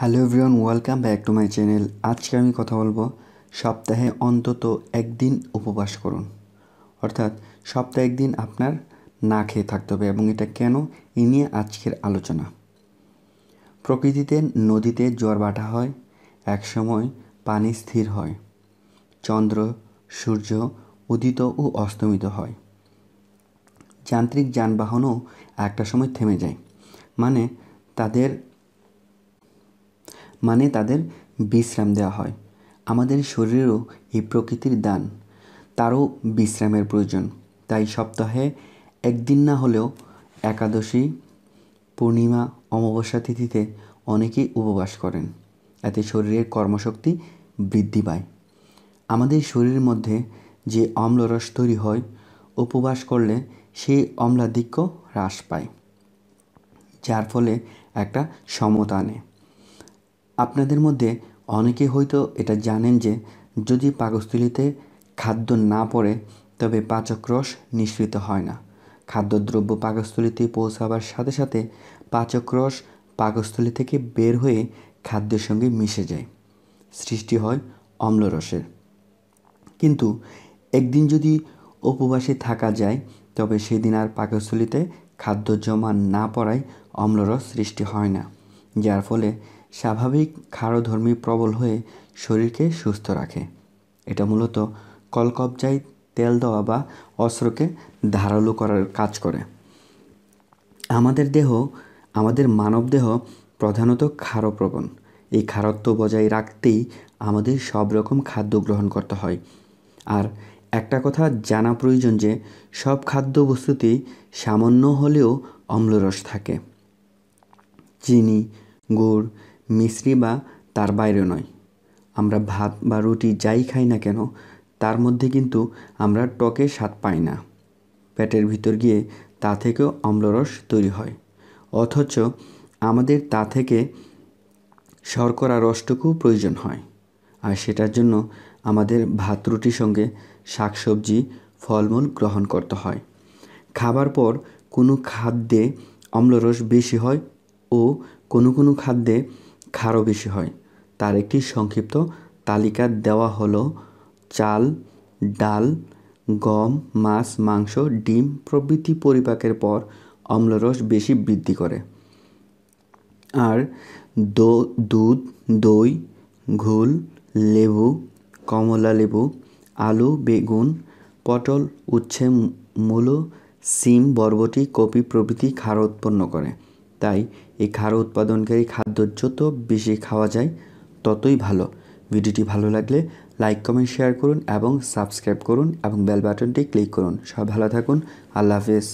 hello everyone welcome back to my channel আজকে আমি কথা বলবো সপ্তাহে অন্তত একদিন উপবাস করুন অর্থাৎ সপ্তাহে একদিন আপনার না খেয়ে থাকতে হবে এবং এটা কেন এ নিয়ে আজকের আলোচনা প্রকৃতিতে নদীতে জোয়ার বাটা হয় একসময় পানি স্থির হয় চন্দ্র সূর্য উদিত ও অস্তমিত হয় যান্ত্রিক যানবাহনও একটা সময় থেমে যায় মানে তাদের মানে তাদের বিশ্রাম দেওয়া হয় আমাদের শরীরেরও এই প্রকৃতির দান তারও বিশ্রামের প্রয়োজন তাই সপ্তাহে একদিন না হলেও একাদশী পূর্ণিমা অমাবস্যা তিথিতে অনেকেই উপবাস করেন এতে শরীরের কর্মশক্তি বৃদ্ধি পায় আমাদের শরীরের মধ্যে যে অম্লরস তৈরি হয় উপবাস করলে সেই অম্লাধিক্য হ্রাস পায় যার ফলে একটা সমতা আনে আপনাদের মধ্যে অনেকে হয়তো এটা জানেন যে যদি পাকস্থলিতে খাদ্য না পড়ে তবে পাচক রস নিঃসৃত হয় না খাদ্যদ্রব্য পাকস্থলিতে পৌঁছাবার সাথে সাথে পাচক রস পাকস্থলী থেকে বের হয়ে খাদ্যের সঙ্গে মিশে যায় সৃষ্টি হয় অম্লরসের কিন্তু একদিন যদি উপবাসে থাকা যায় তবে সেদিন আর পাকস্থলিতে খাদ্য জমা না পড়ায় অম্লরস সৃষ্টি হয় না যার ফলে স্বাভাবিক ক্ষারধর্মী প্রবল হয়ে শরীরকে সুস্থ রাখে এটা মূলত কলকবজায় তেল দেওয়া বা অস্ত্রকে ধারালো করার কাজ করে আমাদের দেহ আমাদের মানব দেহ প্রধানত ক্ষারপ্রবণ এই খারত্ব বজায় রাখতেই আমাদের সব রকম খাদ্য গ্রহণ করতে হয় আর একটা কথা জানা প্রয়োজন যে সব খাদ্যবস্তুতেই সামান্য হলেও অম্লরস থাকে চিনি গুড় মিশ্রি বা তার বাইরে নয় আমরা ভাত বা রুটি যাই খাই না কেন তার মধ্যে কিন্তু আমরা টকে স্বাদ পাই না পেটের ভিতর গিয়ে তা থেকেও অম্লরস তৈরি হয় অথচ আমাদের তা থেকে শর্করা রসটুকু প্রয়োজন হয় আর সেটার জন্য আমাদের ভাত রুটির সঙ্গে শাকসবজি ফলমূল গ্রহণ করতে হয় খাবার পর কোনো খাদ্যে অম্লরস বেশি হয় ও কোনো কোনো খাদ্যে ক্ষারও বেশি হয় তার একটি সংক্ষিপ্ত তালিকা দেওয়া হলো চাল ডাল গম মাছ মাংস ডিম প্রভৃতি পরিপাকের পর অম্লরস বেশি বৃদ্ধি করে আর দুধ দই ঘুল লেবু কমলা লেবু আলু বেগুন পটল উচ্ছে মূলো সিম বরবটি কপি প্রভৃতি ক্ষার উৎপন্ন করে তাই এই খারো উৎপাদনকারী খাদ্য যত বেশি খাওয়া যায় ততই ভালো ভিডিওটি ভালো লাগলে লাইক কমেন্ট শেয়ার করুন এবং সাবস্ক্রাইব করুন এবং বেল বাটনটি ক্লিক করুন সব ভালো থাকুন আল্লাহ হাফেজ